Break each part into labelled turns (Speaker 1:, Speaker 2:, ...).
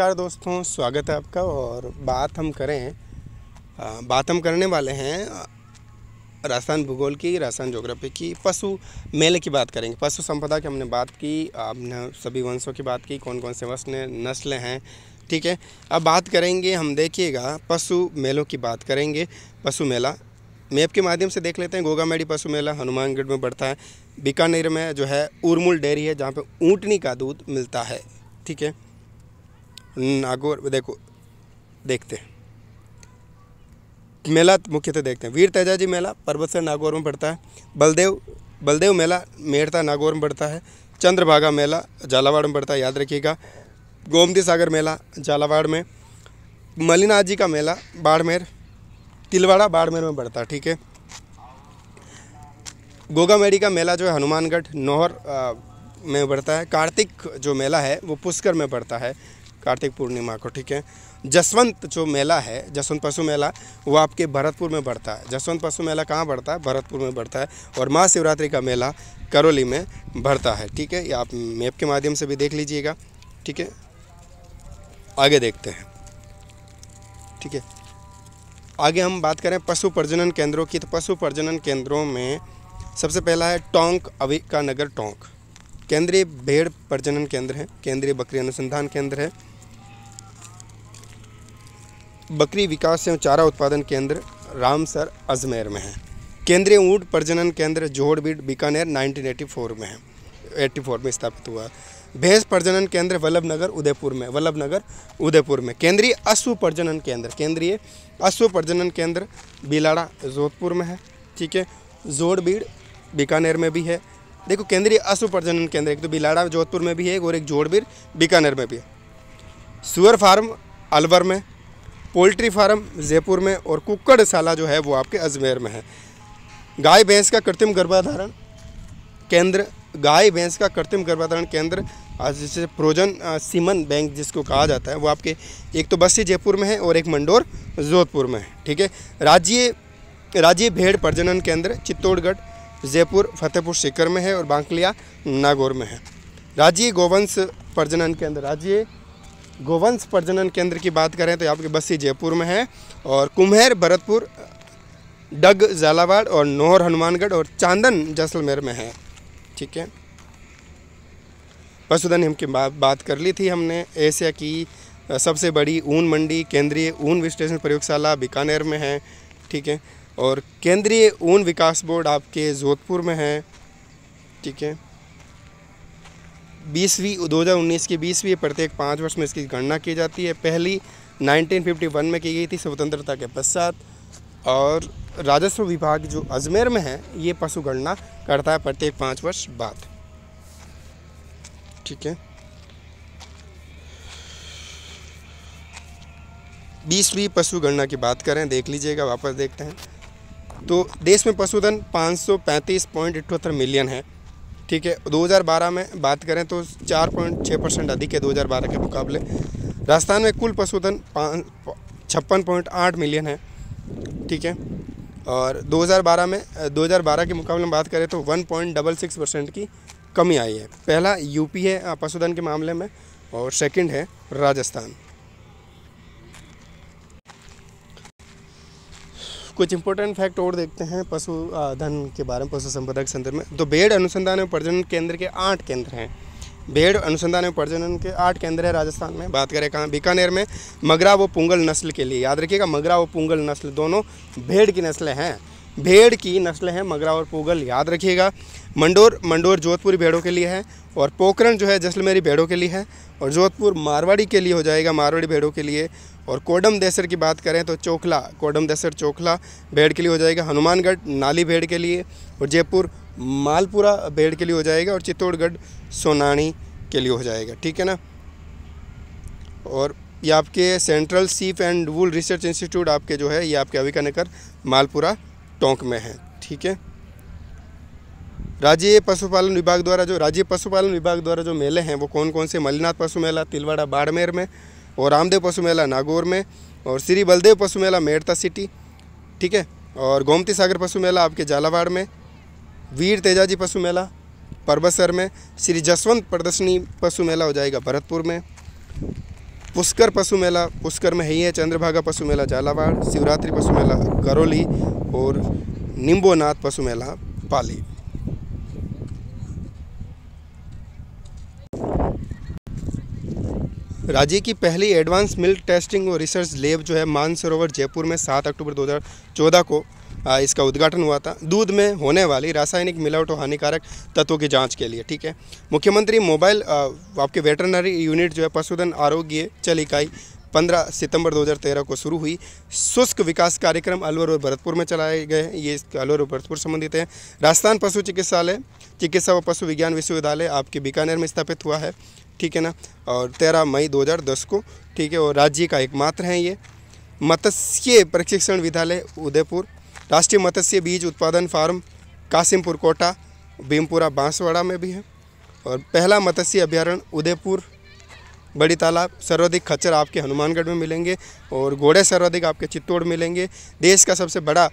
Speaker 1: नमस्कार दोस्तों स्वागत है आपका और बात हम करें बात हम करने वाले हैं राजस्थान भूगोल की राजस्थान जोग्राफी की पशु मेले की बात करेंगे पशु संपदा की हमने बात की आपने सभी वंशों की बात की कौन कौन से वंश नस्लें हैं ठीक है अब बात करेंगे हम देखिएगा पशु मेलों की बात करेंगे पशु मेला मैप के माध्यम से देख लेते हैं गोगा मैडी पशु मेला हनुमानगढ़ में बढ़ता है बीकानेर में जो है उर्मुल डेयरी है जहाँ पर ऊँटनी का दूध मिलता है ठीक है नागौर देखो देखते हैं मेला मुख्यतः देखते हैं वीर जी मेला पर्वत से नागौर में पड़ता है बलदेव बलदेव मेला मेड़ता नागौर में पड़ता है चंद्रभागा मेला झालावाड़ में पड़ता है याद रखिएगा गोमती सागर मेला झालावाड़ में मलिनाथ जी का मेला बाड़मेर तिलवाड़ा बाड़मेर में पड़ता है ठीक है गोगा मेड़ी का मेला जो है हनुमानगढ़ नौहर में पड़ता है कार्तिक जो मेला है वो पुष्कर में पड़ता है कार्तिक पूर्णिमा को ठीक है जसवंत जो मेला है जसवंत पशु मेला वो आपके भरतपुर में बढ़ता है जसवंत पशु मेला कहाँ बढ़ता है भरतपुर में बढ़ता है और महाशिवरात्रि का मेला करौली में बढ़ता है ठीक है ये आप मैप के माध्यम से भी देख लीजिएगा ठीक है आगे देखते हैं ठीक है आगे हम बात करें पशु प्रजनन केंद्रों की तो पशु प्रजनन केंद्रों में सबसे पहला है टोंक अभी का नगर टोंक केंद्रीय भेड़ प्रजनन केंद्र है केंद्रीय बकरी अनुसंधान केंद्र है बकरी विकास एवं चारा उत्पादन केंद्र रामसर अजमेर में है केंद्रीय ऊँट प्रजनन केंद्र बीकानेर नाइनटीन बीकानेर 1984 में है 84 में स्थापित हुआ भैंस प्रजनन केंद्र वल्लभ नगर उदयपुर में वल्लभ नगर उदयपुर में केंद्रीय अश्व प्रजनन केंद्र केंद्रीय अश्व प्रजनन केंद्र बिलाड़ा जोधपुर में है ठीक है जोड़बीड़ बीकानेर में भी है देखो केंद्रीय अश्व प्रजनन केंद्र एक तो बिलाड़ा जोधपुर में भी है और एक जोड़बीर बीकानेर में भी है सुअर फार्म अलवर में पोल्ट्री फार्म जयपुर में और कुक्कड़शाला जो है वो आपके अजमेर में है गाय भैंस का कृत्रिम गर्भाधारण केंद्र गाय भैंस का कृत्रिम गर्भाधारण केंद्र जैसे प्रोजन सीमन बैंक जिसको कहा जाता है वो आपके एक तो बस्ती जयपुर में है और एक मंडोर जोधपुर में है ठीक है राज्य राज्य भेड़ प्रजनन केंद्र चित्तौड़गढ़ जयपुर फतेहपुर सीकर में है और बांकलिया नागौर में है राज्य गोवंश प्रजनन केंद्र राज्य गोवंश प्रजनन केंद्र की बात करें तो आपकी बस्सी जयपुर में है और कुम्हेर भरतपुर डग झालावाड़ और नोहर हनुमानगढ़ और चांदन जैसलमेर में है ठीक है पशुधन हिम की बात कर ली थी हमने एशिया की सबसे बड़ी ऊन मंडी केंद्रीय ऊन विश्लेषण प्रयोगशाला बीकानेर में है ठीक है और केंद्रीय ऊन विकास बोर्ड आपके जोधपुर में है ठीक है बीसवीं दो हजार उन्नीस की बीसवीं प्रत्येक पाँच वर्ष में इसकी गणना की जाती है पहली 1951 में की गई थी स्वतंत्रता के पश्चात और राजस्व विभाग जो अजमेर में है ये पशु गणना करता है प्रत्येक पाँच वर्ष बाद ठीक है बीसवीं पशु गणना की बात करें देख लीजिएगा वापस देखते हैं तो देश में पशुधन पाँच मिलियन है ठीक है 2012 में बात करें तो 4.6 परसेंट अधिक है 2012 के मुकाबले राजस्थान में कुल पशुधन छप्पन पॉइंट आठ मिलियन है ठीक है और 2012 में 2012 के मुकाबले में बात करें तो 1.66 परसेंट की कमी आई है पहला यूपी है पशुधन के मामले में और सेकंड है राजस्थान कुछ इंपॉर्टेंट फैक्ट और देखते हैं पशु धन के बारे में पशु संपदा के संदर्भ में तो बेड़ अनुसंधान एवं प्रजनन केंद्र के आठ केंद्र हैं भेड़ अनुसंधान एवं प्रजनन के आठ केंद्र हैं राजस्थान में बात करें कहाँ बीकानेर में मगरा व पुंगल नस्ल के लिए याद रखिएगा मगरा व पुंगल नस्ल दोनों भेड़ की नस्लें हैं भेड़ की नस्लें हैं मगरा और पुगल याद रखिएगा मंडोर मंडोर जोधपुरी भेड़ों के लिए है और पोकरण जो है जैसलमेरी भेड़ों के लिए है और जोधपुर मारवाड़ी के लिए हो जाएगा मारवाड़ी भेड़ों के लिए और कोडम देसर की बात करें तो चोखला कोडम देसर चोखला भेड़ के लिए हो जाएगा हनुमानगढ़ नाली भेड़ के लिए और जयपुर मालपुरा भेड़ के लिए हो जाएगा और चित्तौड़गढ़ सोनानी के लिए हो जाएगा ठीक है ना और ये आपके सेंट्रल सीप एंड वूल रिसर्च इंस्टीट्यूट आपके जो है ये आपके अविकानगर मालपुरा टोंक में है ठीक है राज्य पशुपालन विभाग द्वारा जो राज्य पशुपालन विभाग द्वारा जो मेले हैं वो कौन कौन से मलिनाथ पशु मेला तिलवाड़ा बाड़मेर में और रामदेव पशु मेला नागौर में और श्री बलदेव पशु मेला मेड़ता सिटी ठीक है और गोमती सागर पशु मेला आपके झालावाड़ में वीर तेजाजी पशु मेला परबसर में श्री जसवंत प्रदर्शनी पशु मेला हो जाएगा भरतपुर में पुष्कर पशु मेला पुष्कर में ही है चंद्रभागा पशु मेला झालावाड़ शिवरात्रि पशु मेला करौली और निम्बोनाथ पशु मेला पाली राज्य की पहली एडवांस मिल्क टेस्टिंग और रिसर्च लेब जो है मानसरोवर जयपुर में 7 अक्टूबर 2014 को इसका उद्घाटन हुआ था दूध में होने वाली रासायनिक मिलावट और हानिकारक तत्वों की जांच के लिए ठीक है मुख्यमंत्री मोबाइल आपके वेटरनरी यूनिट जो है पशुधन आरोग्य चल इकाई 15 सितंबर 2013 को शुरू हुई शुष्क विकास कार्यक्रम अलवर और भरतपुर में चलाए गए हैं ये अलवर और भरतपुर संबंधित हैं राजस्थान पशु चिकित्सालय चिकित्सा व पशु विज्ञान विश्वविद्यालय आपके बीकानेर में स्थापित हुआ है ठीक है ना और तेरह मई 2010 को ठीक है और राज्य का एकमात्र है ये मत्स्य प्रशिक्षण विद्यालय उदयपुर राष्ट्रीय मत्स्य बीज उत्पादन फार्म कासिमपुर कोटा भीमपुरा बांसवाड़ा में भी है और पहला मत्स्य अभ्यारण्य उदयपुर बड़ी तालाब सर्वाधिक खच्चर आपके हनुमानगढ़ में मिलेंगे और घोड़े सर्वाधिक आपके चित्तौड़ मिलेंगे देश का सबसे बड़ा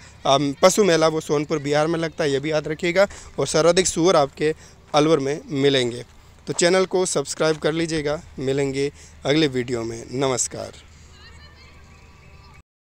Speaker 1: पशु मेला वो सोनपुर बिहार में लगता है ये भी याद रखिएगा और सर्वाधिक सूअर आपके अलवर में मिलेंगे तो चैनल को सब्सक्राइब कर लीजिएगा मिलेंगे अगले वीडियो में नमस्कार